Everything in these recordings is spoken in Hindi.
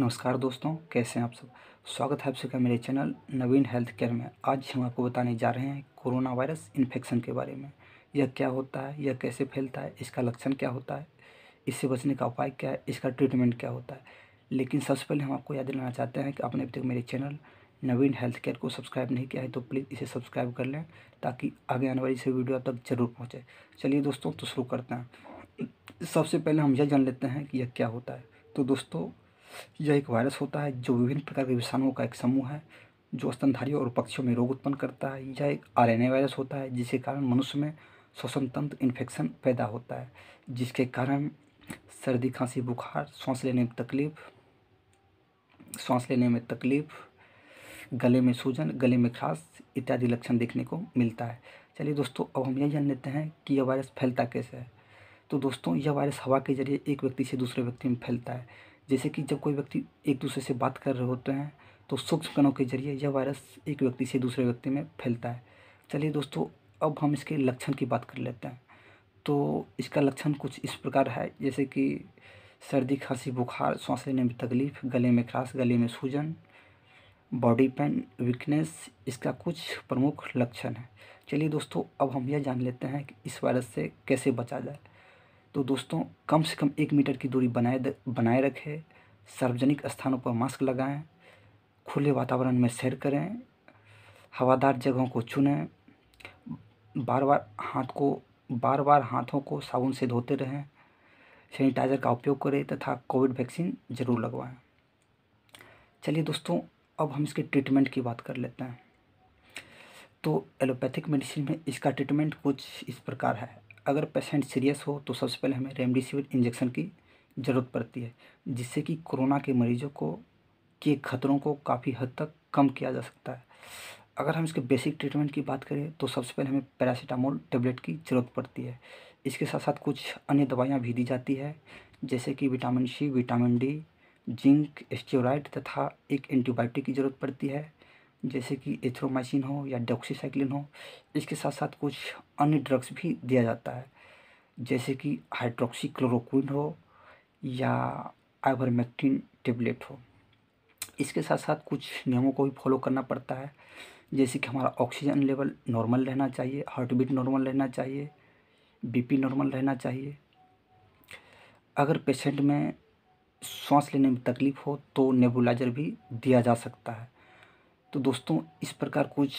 नमस्कार दोस्तों कैसे हैं आप सब स्वागत है आप सबका मेरे चैनल नवीन हेल्थ केयर में आज हम आपको बताने जा रहे हैं कोरोना वायरस इन्फेक्शन के बारे में यह क्या होता है यह कैसे फैलता है इसका लक्षण क्या होता है इससे बचने का उपाय क्या है इसका ट्रीटमेंट क्या होता है लेकिन सबसे पहले हम आपको याद दिलाना चाहते हैं कि आपने अभी तक मेरे चैनल नवीन हेल्थ केयर को सब्सक्राइब नहीं किया है तो प्लीज़ इसे सब्सक्राइब कर लें ताकि आगे आने वाली से वीडियो तक जरूर पहुँचे चलिए दोस्तों तो शुरू करते हैं सबसे पहले हम यह जान लेते हैं कि यह क्या होता है तो दोस्तों यह एक वायरस होता है जो विभिन्न प्रकार के विषाणुओं का एक समूह है जो स्तनधारियों और पक्षियों में रोग उत्पन्न करता है यह एक आर वायरस होता है जिसके कारण मनुष्य में श्वसन तंत्र इन्फेक्शन पैदा होता है जिसके कारण सर्दी खांसी बुखार सांस लेने में तकलीफ सांस लेने में तकलीफ गले में सूजन गले में खास इत्यादि लक्षण देखने को मिलता है चलिए दोस्तों अब हम यह जान लेते हैं कि यह वायरस फैलता कैसे है तो दोस्तों यह वायरस हवा के जरिए एक व्यक्ति से दूसरे व्यक्ति में फैलता है जैसे कि जब कोई व्यक्ति एक दूसरे से बात कर रहे होते हैं तो सूक्ष्म कणों के जरिए यह वायरस एक व्यक्ति से दूसरे व्यक्ति में फैलता है चलिए दोस्तों अब हम इसके लक्षण की बात कर लेते हैं तो इसका लक्षण कुछ इस प्रकार है जैसे कि सर्दी खांसी बुखार सांस लेने में तकलीफ गले में खास गले में सूजन बॉडी पेन वीकनेस इसका कुछ प्रमुख लक्षण है चलिए दोस्तों अब हम यह जान लेते हैं कि इस वायरस से कैसे बचा जाए तो दोस्तों कम से कम एक मीटर की दूरी बनाए बनाए रखें सार्वजनिक स्थानों पर मास्क लगाएं खुले वातावरण में सैर करें हवादार जगहों को चुनें बार बार हाथ को बार बार हाथों को साबुन से धोते रहें सैनिटाइज़र का उपयोग करें तथा कोविड वैक्सीन ज़रूर लगवाएं चलिए दोस्तों अब हम इसके ट्रीटमेंट की बात कर लेते हैं तो एलोपैथिक मेडिसिन में इसका ट्रीटमेंट कुछ इस प्रकार है अगर पेशेंट सीरियस हो तो सबसे पहले हमें रेमडेसिविर इंजेक्शन की ज़रूरत पड़ती है जिससे कि कोरोना के मरीजों को के खतरों को काफ़ी हद तक कम किया जा सकता है अगर हम इसके बेसिक ट्रीटमेंट की बात करें तो सबसे पहले हमें पैरासीटामोल टेबलेट की ज़रूरत पड़ती है इसके साथ साथ कुछ अन्य दवाइयाँ भी दी जाती है जैसे कि vitamin C vitamin D zinc steroid तथा एक एंटीबायोटिक की ज़रूरत पड़ती है जैसे कि एथ्रोमाइसिन हो या डॉक्सीसाइक्लिन हो इसके साथ साथ कुछ अन्य ड्रग्स भी दिया जाता है जैसे कि हाइड्रोक्सीक्लोरोक्विन हो या आइवरमेक्टिन टेबलेट हो इसके साथ साथ कुछ नियमों को भी फॉलो करना पड़ता है जैसे कि हमारा ऑक्सीजन लेवल नॉर्मल रहना चाहिए हार्ट बीट नॉर्मल रहना चाहिए बीपी नॉर्मल रहना चाहिए अगर पेशेंट में सांस लेने में तकलीफ़ हो तो नेबुलाइजर भी दिया जा सकता है तो दोस्तों इस प्रकार कुछ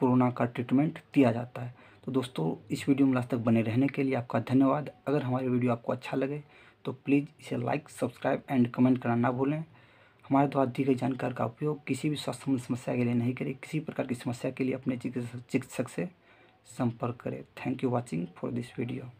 कोरोना का ट्रीटमेंट दिया जाता है तो दोस्तों इस वीडियो में लास्ट तक बने रहने के लिए आपका धन्यवाद अगर हमारी वीडियो आपको अच्छा लगे तो प्लीज़ इसे लाइक सब्सक्राइब एंड कमेंट करना ना भूलें हमारे द्वारा दी गई जानकारी का उपयोग किसी भी स्वास्थ्य समस्या के लिए नहीं करें किसी प्रकार की समस्या के लिए अपने चिकित्सक से संपर्क करें thank you watching for this video